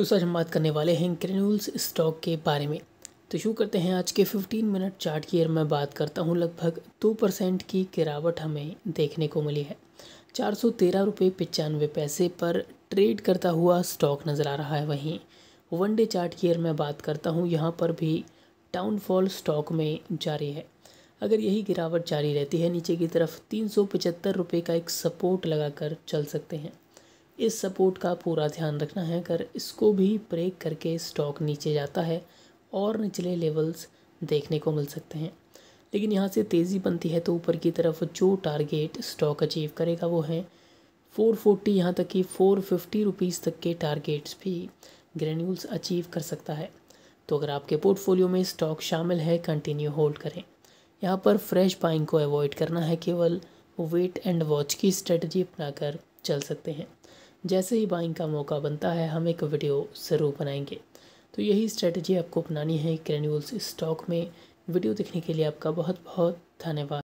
दोस्तों आज हम बात करने वाले हैं क्रेनुल्स स्टॉक के बारे में तो शुरू करते हैं आज के 15 मिनट चार्ट की अगर मैं बात करता हूँ लगभग दो परसेंट की गिरावट हमें देखने को मिली है चार सौ तेरह रुपये पचानवे पैसे पर ट्रेड करता हुआ स्टॉक नज़र आ रहा है वहीं वन डे चार्ट की अगर मैं बात करता हूँ यहाँ पर भी डाउनफॉल स्टॉक में जारी है अगर यही गिरावट जारी रहती है नीचे की तरफ तीन सौ पचहत्तर रुपये का एक सपोर्ट लगाकर चल सकते हैं इस सपोर्ट का पूरा ध्यान रखना है अगर इसको भी ब्रेक करके स्टॉक नीचे जाता है और निचले लेवल्स देखने को मिल सकते हैं लेकिन यहाँ से तेज़ी बनती है तो ऊपर की तरफ जो टारगेट स्टॉक अचीव करेगा वो है फोर फोर्टी यहाँ तक कि फ़ोर फिफ्टी रुपीज़ तक के टारगेट्स भी ग्रेन्यूल्स अचीव कर सकता है तो अगर आपके पोर्टफोलियो में स्टॉक शामिल है कंटिन्यू होल्ड करें यहाँ पर फ्रेश बाइंग को अवॉइड करना है केवल वेट एंड वॉच की स्ट्रेटजी अपनाकर चल सकते हैं जैसे ही बाइंग का मौका बनता है हम एक वीडियो ज़रूर बनाएंगे तो यही स्ट्रेटजी आपको अपनानी है ग्रेन्यूल्स स्टॉक में वीडियो देखने के लिए आपका बहुत बहुत धन्यवाद